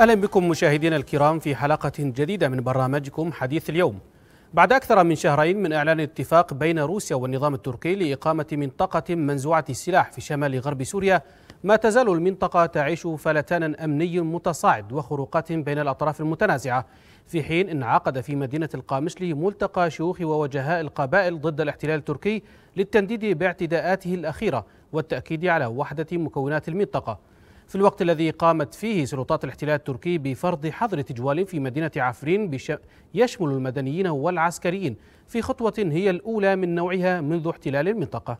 أهلا بكم مشاهدينا الكرام في حلقة جديدة من برنامجكم حديث اليوم بعد أكثر من شهرين من إعلان اتفاق بين روسيا والنظام التركي لإقامة منطقة منزوعة السلاح في شمال غرب سوريا ما تزال المنطقة تعيش فلتانا أمني متصاعد وخروقات بين الأطراف المتنازعة في حين انعقد في مدينة القامشلي ملتقى شيوخ ووجهاء القبائل ضد الاحتلال التركي للتنديد باعتداءاته الأخيرة والتأكيد على وحدة مكونات المنطقة في الوقت الذي قامت فيه سلطات الاحتلال التركي بفرض حظر تجوال في مدينة عفرين يشمل المدنيين والعسكريين في خطوة هي الأولى من نوعها منذ احتلال المنطقة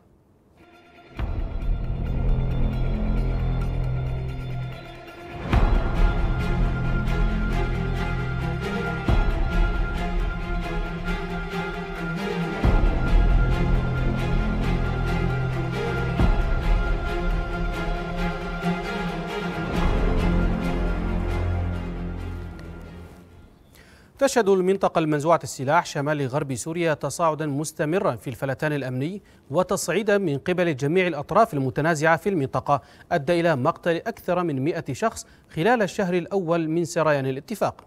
تشهد المنطقة المنزوعة السلاح شمال غرب سوريا تصاعدا مستمرا في الفلتان الأمني وتصعيدا من قبل جميع الأطراف المتنازعة في المنطقة أدى إلى مقتل أكثر من مئة شخص خلال الشهر الأول من سريان الاتفاق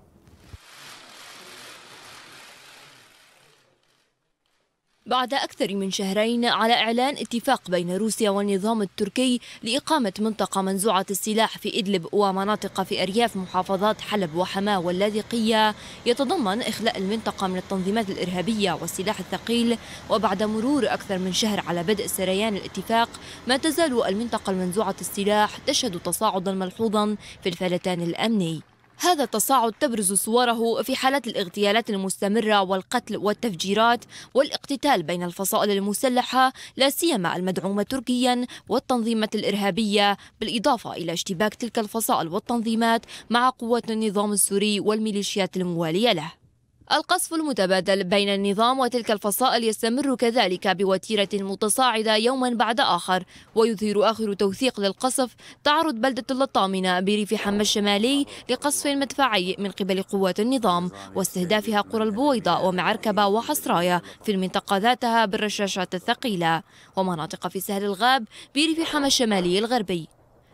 بعد أكثر من شهرين على إعلان اتفاق بين روسيا والنظام التركي لإقامة منطقة منزوعة السلاح في إدلب ومناطق في أرياف محافظات حلب وحماة واللاذقية يتضمن إخلاء المنطقة من التنظيمات الإرهابية والسلاح الثقيل وبعد مرور أكثر من شهر على بدء سريان الاتفاق ما تزال المنطقة المنزوعة السلاح تشهد تصاعدا ملحوظا في الفلتان الأمني هذا التصاعد تبرز صوره في حالات الاغتيالات المستمرة والقتل والتفجيرات والاقتتال بين الفصائل المسلحة لا سيما المدعومة تركيا والتنظيمات الإرهابية بالإضافة إلى اشتباك تلك الفصائل والتنظيمات مع قوات النظام السوري والميليشيات الموالية له القصف المتبادل بين النظام وتلك الفصائل يستمر كذلك بوتيرة متصاعدة يوما بعد آخر ويظهر آخر توثيق للقصف تعرض بلدة اللطامنة بريف حما الشمالي لقصف مدفعي من قبل قوات النظام واستهدافها قرى البويضة ومعركبة وحصراية في المنطقة ذاتها بالرشاشات الثقيلة ومناطق في سهل الغاب بريف حما الشمالي الغربي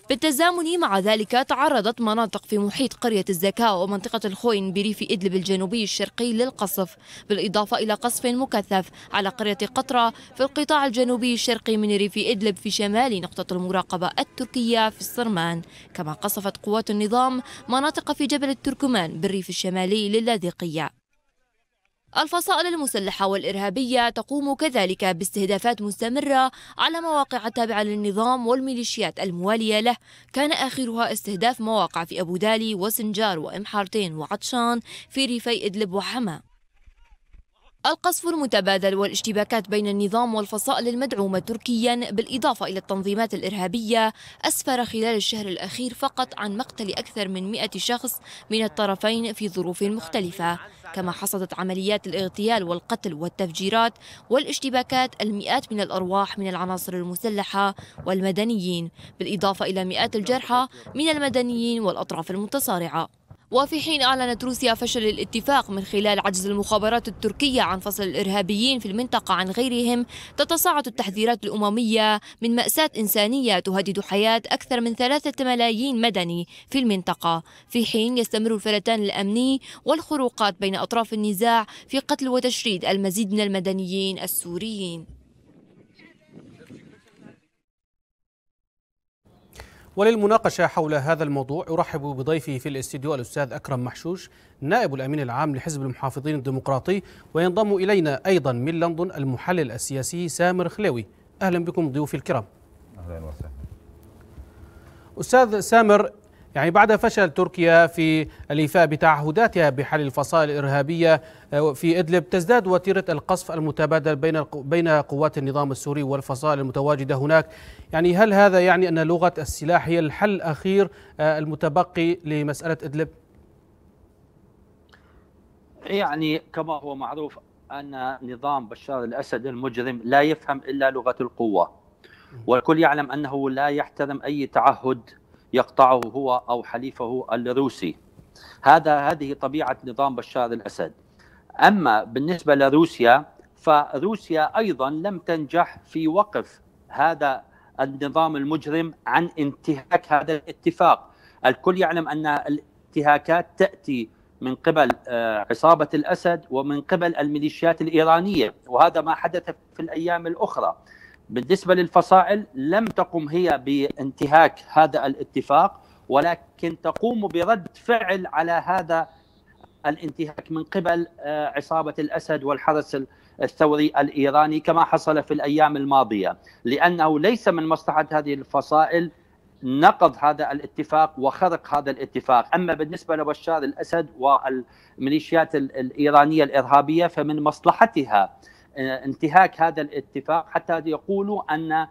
بالتزامن مع ذلك تعرضت مناطق في محيط قرية الزكاة ومنطقة الخوين بريف إدلب الجنوبي الشرقي للقصف بالإضافة إلى قصف مكثف على قرية قطرة في القطاع الجنوبي الشرقي من ريف إدلب في شمال نقطة المراقبة التركية في الصرمان كما قصفت قوات النظام مناطق في جبل التركمان بالريف الشمالي للاذقية الفصائل المسلحة والإرهابية تقوم كذلك باستهدافات مستمرة على مواقع التابعة للنظام والميليشيات الموالية له كان آخرها استهداف مواقع في أبو دالي وسنجار وإم حارتين وعطشان في ريفي إدلب وحماة القصف المتبادل والاشتباكات بين النظام والفصائل المدعومة تركيا بالإضافة إلى التنظيمات الإرهابية أسفر خلال الشهر الأخير فقط عن مقتل أكثر من 100 شخص من الطرفين في ظروف مختلفة كما حصدت عمليات الاغتيال والقتل والتفجيرات والاشتباكات المئات من الأرواح من العناصر المسلحة والمدنيين بالإضافة إلى مئات الجرحى من المدنيين والأطراف المتصارعة وفي حين أعلنت روسيا فشل الاتفاق من خلال عجز المخابرات التركية عن فصل الإرهابيين في المنطقة عن غيرهم تتصاعد التحذيرات الأممية من مأساة إنسانية تهدد حياة أكثر من ثلاثة ملايين مدني في المنطقة في حين يستمر الفلتان الأمني والخروقات بين أطراف النزاع في قتل وتشريد المزيد من المدنيين السوريين وللمناقشة حول هذا الموضوع أرحب بضيفي في الاستديو الأستاذ أكرم محشوش نائب الأمين العام لحزب المحافظين الديمقراطي وينضم إلينا أيضا من لندن المحلل السياسي سامر خليوي أهلا بكم ضيوفي الكرام أهلا وسهلا أستاذ سامر يعني بعد فشل تركيا في الإيفاء بتعهداتها بحل الفصائل الإرهابية آه، في إدلب تزداد وتيرة القصف المتبادل بين بين قوات النظام السوري والفصائل المتواجدة هناك يعني هل هذا يعني أن لغة السلاح هي الحل الأخير آه، المتبقي لمسألة إدلب؟ يعني كما هو معروف أن نظام بشار الأسد المجرم لا يفهم إلا لغة القوة والكل يعلم أنه لا يحترم أي تعهد يقطعه هو او حليفه الروسي هذا هذه طبيعه نظام بشار الاسد اما بالنسبه لروسيا فروسيا ايضا لم تنجح في وقف هذا النظام المجرم عن انتهاك هذا الاتفاق الكل يعلم ان الانتهاكات تاتي من قبل آه، عصابة الأسد ومن قبل الميليشيات الإيرانية وهذا ما حدث في الأيام الأخرى بالنسبه للفصائل لم تقم هي بانتهاك هذا الاتفاق ولكن تقوم برد فعل على هذا الانتهاك من قبل آه، عصابه الاسد والحرس الثوري الايراني كما حصل في الايام الماضيه لانه ليس من مصلحه هذه الفصائل نقض هذا الاتفاق وخرق هذا الاتفاق اما بالنسبه لبشار الاسد والميليشيات الايرانيه الارهابيه فمن مصلحتها آه، انتهاك هذا الاتفاق حتى يقولوا ان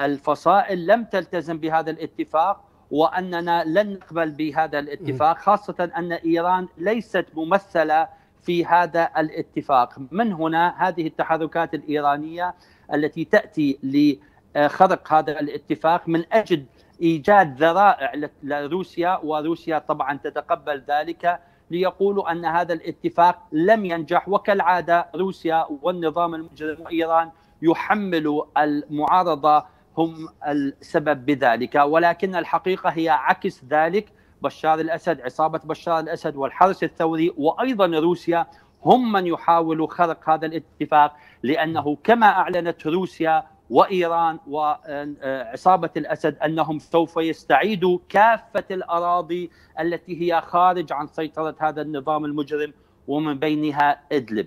الفصائل لم تلتزم بهذا الاتفاق واننا لن نقبل بهذا الاتفاق خاصه ان ايران ليست ممثله في هذا الاتفاق من هنا هذه التحركات الايرانيه التي تاتي لخرق هذا الاتفاق من اجل ايجاد ذرائع لروسيا وروسيا طبعا تتقبل ذلك ليقولوا ان هذا الاتفاق لم ينجح وكالعاده روسيا والنظام المجرم وايران يحملوا المعارضه هم السبب بذلك ولكن الحقيقه هي عكس ذلك بشار الاسد عصابه بشار الاسد والحرس الثوري وايضا روسيا هم من يحاولوا خرق هذا الاتفاق لانه كما اعلنت روسيا وايران وعصابه آه، الاسد انهم سوف يستعيدوا كافه الاراضي التي هي خارج عن سيطره هذا النظام المجرم ومن بينها ادلب.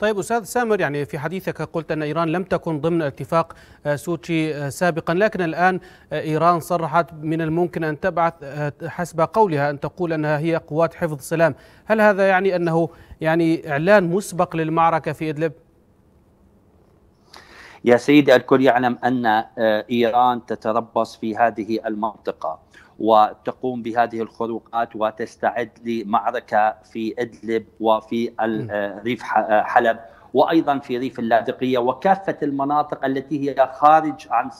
طيب استاذ سامر يعني في حديثك قلت ان ايران لم تكن ضمن اتفاق آه، سوتشي آه، سابقا لكن الان ايران صرحت من الممكن ان تبعث حسب قولها ان تقول انها هي قوات حفظ السلام، هل هذا يعني انه يعني اعلان مسبق للمعركه في ادلب؟ يا سيدي الكل يعلم أن آه، إيران تتربص في هذه المنطقة وتقوم بهذه الخروقات وتستعد لمعركة في إدلب وفي آه، ريف آه، حلب وايضا في ريف اللاذقيه وكافه المناطق التي هي خارج عن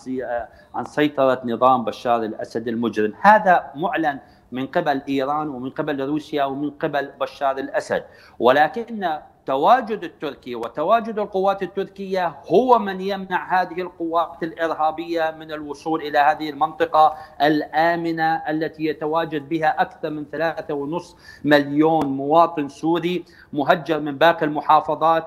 عن سيطره نظام بشار الاسد المجرم، هذا معلن من قبل ايران ومن قبل روسيا ومن قبل بشار الاسد، ولكن تواجد التركي وتواجد القوات التركيه هو من يمنع هذه القوات الارهابيه من الوصول الى هذه المنطقه الامنه التي يتواجد بها اكثر من ثلاثة ونصف مليون مواطن سوري مهجر من باقي المحافظات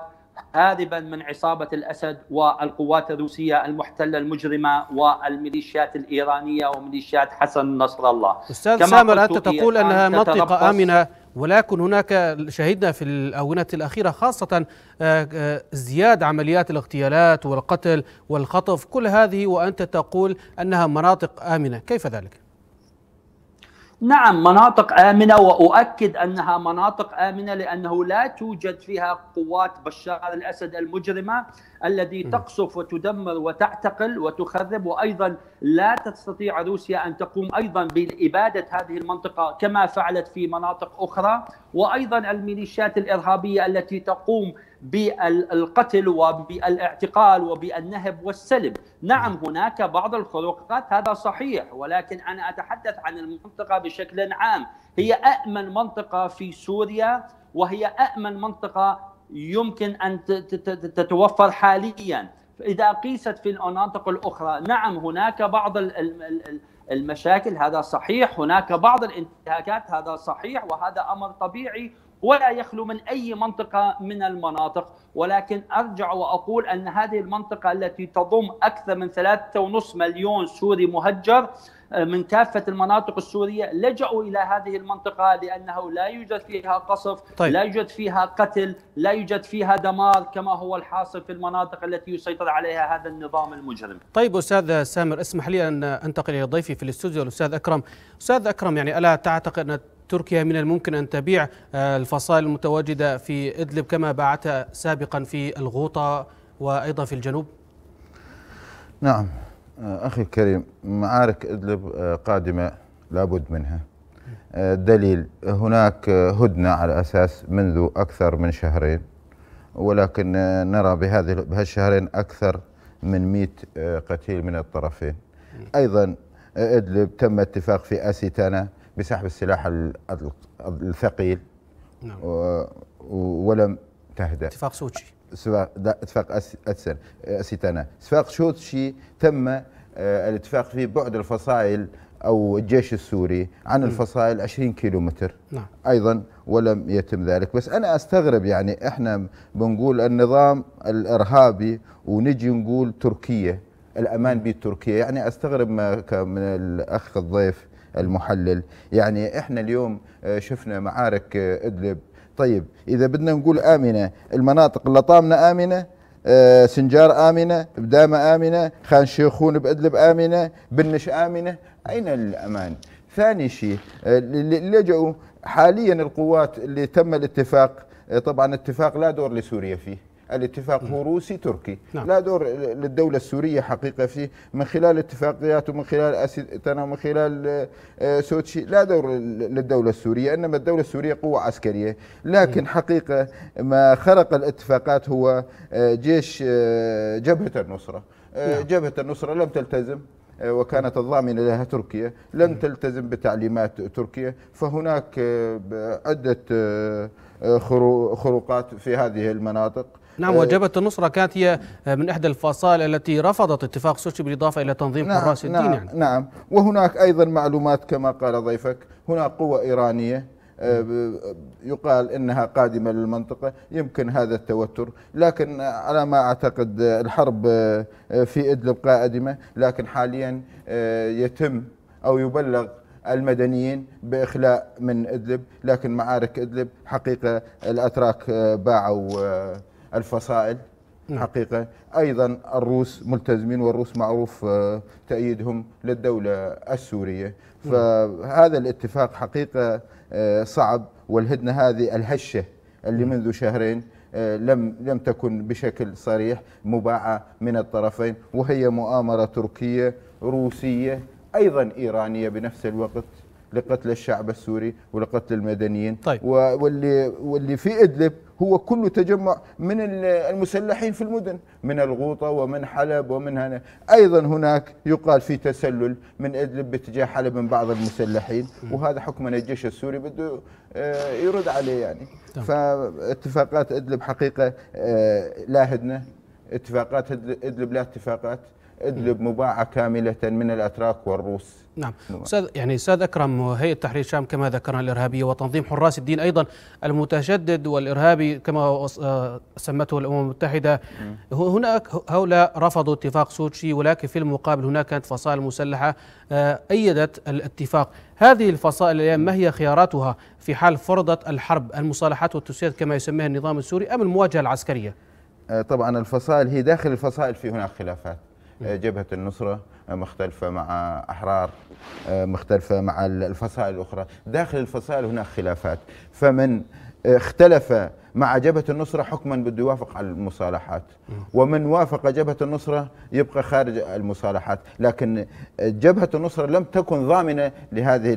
هاربا من عصابة الأسد والقوات الروسية المحتلة المجرمة والميليشيات الإيرانية وميليشيات حسن نصر الله أستاذ سامر أنت تقول أنها منطقة آمنة ولكن هناك شهدنا في الآونة الأخيرة خاصة ازدياد آه، آه، عمليات الاغتيالات والقتل والخطف كل هذه وأنت تقول أنها مناطق آمنة كيف ذلك؟ نعم مناطق آمنة وأؤكد أنها مناطق آمنة لأنه لا توجد فيها قوات بشار الأسد المجرمة الذي تقصف وتدمر وتعتقل وتخرب وايضا لا تستطيع روسيا ان تقوم ايضا باباده هذه المنطقه كما فعلت في مناطق اخرى وايضا الميليشيات الارهابيه التي تقوم بالقتل وبالاعتقال وبالنهب والسلب نعم هناك بعض الخروقات هذا صحيح ولكن أنا أتحدث عن المنطقة بشكل عام هي أأمن منطقة في سوريا وهي أأمن منطقة يمكن ان تتوفر حاليا اذا قيست في المناطق الاخرى نعم هناك بعض المشاكل هذا صحيح هناك بعض الانتهاكات هذا صحيح وهذا امر طبيعي ولا يخلو من اي منطقه من المناطق ولكن ارجع واقول ان هذه المنطقه التي تضم اكثر من 3.5 مليون سوري مهجر آه، من كافه المناطق السوريه لجأوا الى هذه المنطقه لانه لا يوجد فيها قصف، طيب. لا يوجد فيها قتل، لا يوجد فيها دمار كما هو الحاصل في المناطق التي يسيطر عليها هذا النظام المجرم. طيب استاذ سامر اسمح لي ان انتقل الى ضيفي في الاستوديو الاستاذ اكرم. استاذ اكرم يعني الا تعتقد ان تركيا من الممكن أن تبيع آه، الفصائل المتواجدة في إدلب كما باعتها سابقا في الغوطة وأيضا في الجنوب؟ نعم آه، أخي الكريم معارك إدلب آه، قادمة لابد منها آه، دليل هناك هدنة على أساس منذ أكثر من شهرين ولكن نرى بهذه بهالشهرين أكثر من 100 قتيل من الطرفين أيضا إدلب تم اتفاق في أسيتانا بسحب السلاح الثقيل نعم. ولم تهدأ اتفاق سوتشي سباق اتفاق أتسن أسيتانا اتفاق شوتشي تم آه، الاتفاق في بعد الفصائل أو الجيش السوري عن الفصائل 20 كيلو متر نعم. أيضا ولم يتم ذلك بس أنا أستغرب يعني إحنا بنقول النظام الإرهابي ونجي نقول تركيا الأمان بتركيا يعني أستغرب ما من الأخ الضيف المحلل يعني إحنا اليوم آه، شفنا معارك آه، إدلب طيب اذا بدنا نقول امنه المناطق اللطامنه امنه آه، سنجار امنه بدامه امنه خان شيخون بادلب امنه بنش امنه اين الامان ثاني شيء اللي آه، لجؤوا حاليا القوات اللي تم الاتفاق آه، طبعا اتفاق لا دور لسوريا فيه الاتفاق هو نعم. روسي تركي نعم. لا دور للدولة السورية حقيقة فيه من خلال اتفاقيات ومن خلال أسيتنا ومن خلال آه، سوتشي لا دور للدولة السورية إنما الدولة السورية قوة عسكرية لكن نعم. حقيقة ما خرق الاتفاقات هو آه، جيش آه، جبهة النصرة نعم. جبهة النصرة لم تلتزم وكانت الضامنة لها تركيا لم نعم. تلتزم بتعليمات تركيا فهناك عدة خروقات في هذه المناطق نعم آه، وجبهة النصرة كانت هي آه، من إحدى الفصائل التي رفضت اتفاق سوتشي بالإضافة إلى تنظيم نعم حراس الدين نعم, يعني. نعم وهناك أيضا معلومات كما قال ضيفك هناك قوة إيرانية آه، يقال انها قادمه للمنطقه يمكن هذا التوتر لكن على ما اعتقد الحرب في ادلب قادمه لكن حاليا يتم او يبلغ المدنيين باخلاء من ادلب لكن معارك ادلب حقيقه الاتراك باعوا الفصائل نعم. حقيقة أيضا الروس ملتزمين والروس معروف آه، تأييدهم للدولة السورية نعم. فهذا الاتفاق حقيقة آه، صعب والهدنة هذه الهشة اللي نعم. منذ شهرين آه، لم لم تكن بشكل صريح مباعة من الطرفين وهي مؤامرة تركية روسية أيضا إيرانية بنفس الوقت لقتل الشعب السوري ولقتل المدنيين طيب. واللي واللي في إدلب هو كله تجمع من المسلحين في المدن من الغوطة ومن حلب ومن هنا أيضا هناك يقال في تسلل من إدلب باتجاه حلب من بعض المسلحين وهذا حكما الجيش السوري بده آه، يرد عليه يعني فاتفاقات إدلب حقيقة آه، لا هدنة اتفاقات إدلب لا اتفاقات ادلب مباعه كامله من الاتراك والروس نعم, نعم. استاذ يعني استاذ اكرم هيئه تحرير الشام كما ذكرنا الارهابيه وتنظيم حراس الدين ايضا المتشدد والارهابي كما آه، سمته الامم المتحده هناك هؤلاء رفضوا اتفاق سوتشي ولكن في المقابل هناك كانت فصائل مسلحه آه، ايدت الاتفاق هذه الفصائل الان ما هي خياراتها في حال فرضت الحرب المصالحات والتسويات كما يسميها النظام السوري ام المواجهه العسكريه آه، طبعا الفصائل هي داخل الفصائل في هناك خلافات آه، جبهه النصره آه، مختلفه مع احرار آه، مختلفه مع الفصائل الاخرى داخل الفصائل هناك خلافات فمن اختلف مع جبهة النصرة حكما بده يوافق على المصالحات ومن وافق جبهة النصرة يبقى خارج المصالحات لكن جبهة النصرة لم تكن ضامنة لهذه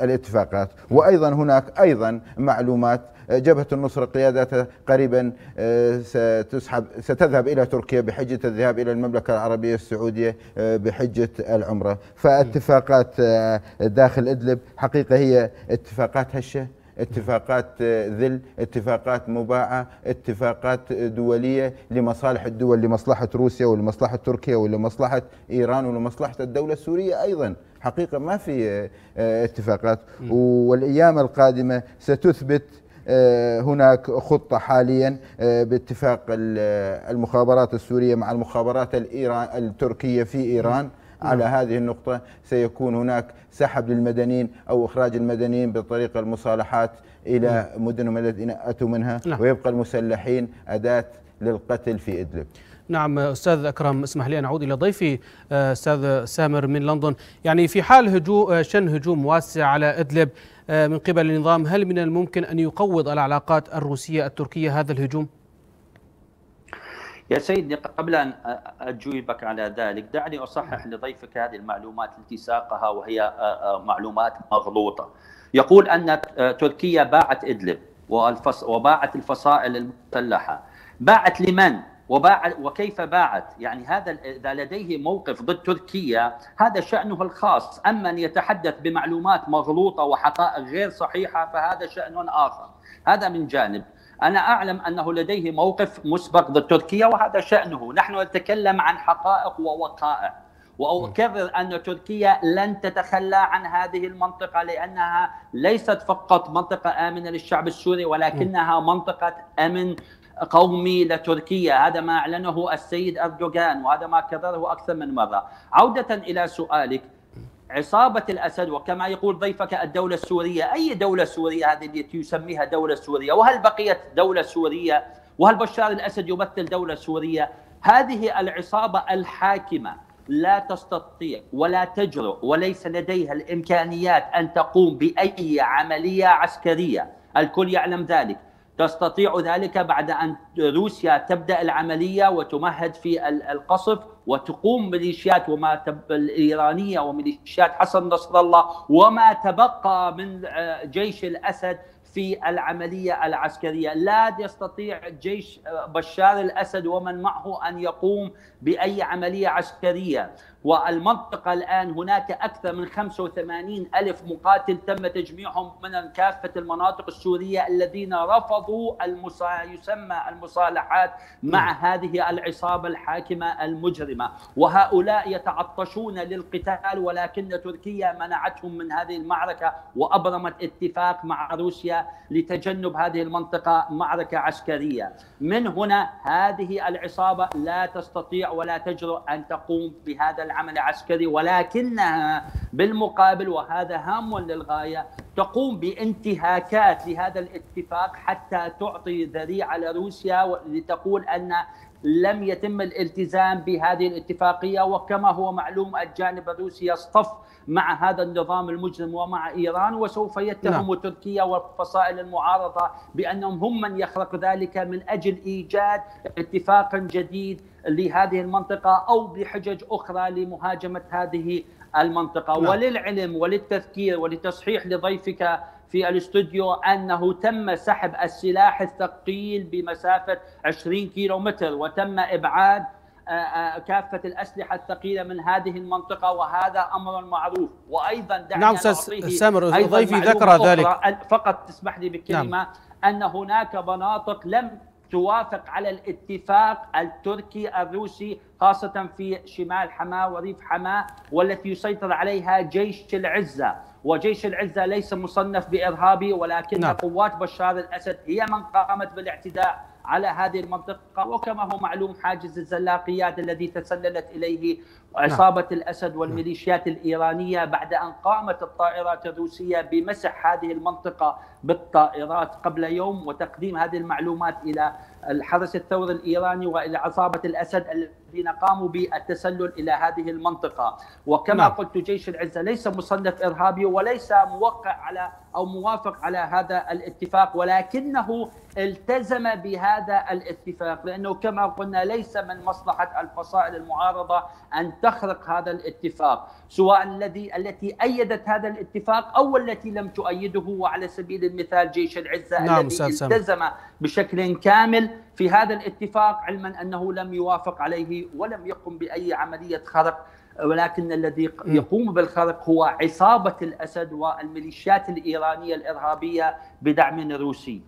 الاتفاقات وأيضا هناك أيضا معلومات جبهة النصرة قياداتها قريبا آه، ستسحب ستذهب إلى تركيا بحجة الذهاب إلى المملكة العربية السعودية آه، بحجة العمرة فاتفاقات آه، داخل إدلب حقيقة هي اتفاقات هشة اتفاقات ذل اتفاقات مباعة اتفاقات دولية لمصالح الدول لمصلحة روسيا ولمصلحة تركيا ولمصلحة إيران ولمصلحة الدولة السورية أيضا حقيقة ما في آه، اتفاقات والأيام القادمة ستثبت آه، هناك خطة حاليا آه، باتفاق المخابرات السورية مع المخابرات التركية في إيران على نعم. هذه النقطة سيكون هناك سحب للمدنيين أو إخراج المدنيين بطريقة المصالحات إلى نعم. مدنهم الذين أتوا منها نعم. ويبقى المسلحين أداة للقتل في إدلب نعم استاذ اكرم اسمح لي ان اعود الى ضيفي استاذ سامر من لندن يعني في حال هجو شن هجوم واسع على ادلب آه، من قبل النظام هل من الممكن ان يقوض العلاقات الروسيه التركيه هذا الهجوم يا سيدي قبل أن أجيبك على ذلك دعني أصحح لضيفك هذه المعلومات التي ساقها وهي معلومات مغلوطة يقول أن تركيا باعت إدلب وباعت الفصائل المسلحة باعت لمن وباعت وكيف باعت يعني هذا اذا لديه موقف ضد تركيا هذا شانه الخاص اما ان يتحدث بمعلومات مغلوطه وحقائق غير صحيحه فهذا شان اخر هذا من جانب أنا أعلم أنه لديه موقف مسبق ضد تركيا وهذا شأنه نحن نتكلم عن حقائق ووقائع وأكرر أن تركيا لن تتخلى عن هذه المنطقة لأنها ليست فقط منطقة آمنة للشعب السوري ولكنها منطقة أمن قومي لتركيا هذا ما أعلنه السيد أردوغان وهذا ما كرره أكثر من مرة عودة إلى سؤالك عصابة الأسد وكما يقول ضيفك الدولة السورية أي دولة سورية هذه التي يسميها دولة سورية وهل بقيت دولة سورية وهل بشار الأسد يمثل دولة سورية هذه العصابة الحاكمة لا تستطيع ولا تجرؤ وليس لديها الإمكانيات أن تقوم بأي عملية عسكرية الكل يعلم ذلك تستطيع ذلك بعد ان روسيا تبدا العمليه وتمهد في القصف وتقوم ميليشيات وما تب الايرانيه وميليشيات حسن نصر الله وما تبقى من آه، جيش الاسد في العمليه العسكريه، لا يستطيع جيش آه، بشار الاسد ومن معه ان يقوم باي عمليه عسكريه، والمنطقة الآن هناك أكثر من 85 ألف مقاتل تم تجميعهم من كافة المناطق السورية الذين رفضوا المسا... يسمى المصالحات مع نعم. هذه العصابة الحاكمة المجرمة وهؤلاء يتعطشون للقتال ولكن تركيا منعتهم من هذه المعركة وأبرمت اتفاق مع روسيا لتجنب هذه المنطقة معركة عسكرية من هنا هذه العصابة لا تستطيع ولا تجرؤ أن تقوم بهذا تعمل عمل عسكري ولكنها بالمقابل وهذا هام للغاية تقوم بانتهاكات لهذا الاتفاق حتى تعطي ذريعة لروسيا لتقول أن لم يتم الالتزام بهذه الاتفاقية وكما هو معلوم الجانب الروسي يصطف مع هذا النظام المجرم ومع إيران وسوف يتهم نعم. تركيا وفصائل المعارضة بأنهم هم من يخلق ذلك من أجل إيجاد اتفاق جديد لهذه المنطقة أو بحجج أخرى لمهاجمة هذه المنطقة نعم. وللعلم وللتذكير ولتصحيح لضيفك في الاستوديو انه تم سحب السلاح الثقيل بمسافه 20 كيلو متر وتم ابعاد آه، آه، كافه الاسلحه الثقيله من هذه المنطقه وهذا امر معروف وايضا دعني نعم سامر ضيفي ذكر ذلك فقط تسمح لي بكلمه نعم. ان هناك مناطق لم توافق على الاتفاق التركي الروسي خاصه في شمال حماه وريف حماه والتي يسيطر عليها جيش العزه وجيش العزة ليس مصنف بإرهابي ولكن نعم. قوات بشار الأسد هي من قامت بالاعتداء على هذه المنطقة وكما هو معلوم حاجز الزلاقيات الذي تسللت إليه عصابه نعم. الأسد نعم. والميليشيات الإيرانية بعد أن قامت الطائرات الروسية بمسح هذه المنطقة بالطائرات قبل يوم وتقديم هذه المعلومات إلى الحرس الثوري الإيراني وإلى عصابة الأسد الذين قاموا بالتسلل إلى هذه المنطقة وكما نعم. قلت جيش العزة ليس مصنف إرهابي وليس موقع على أو موافق على هذا الاتفاق ولكنه التزم بهذا الاتفاق لأنه كما قلنا ليس من مصلحة الفصائل المعارضة أن تخرق هذا الاتفاق سواء الذي التي أيدت هذا الاتفاق أو التي لم تؤيده وعلى سبيل المثال جيش العزة نعم الذي التزم بشكل كامل في هذا الاتفاق علما أنه لم يوافق عليه ولم يقم بأي عملية خرق ولكن الذي يقوم بالخرق هو عصابة الأسد والميليشيات الإيرانية الإرهابية بدعم روسي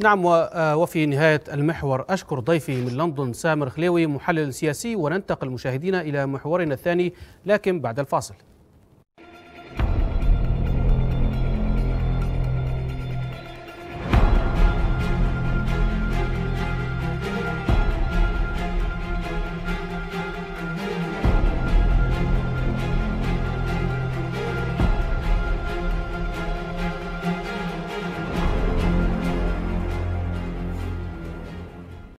نعم آه، وفي نهاية المحور أشكر ضيفي من لندن سامر خليوي محلل سياسي وننتقل مشاهدينا إلى محورنا الثاني لكن بعد الفاصل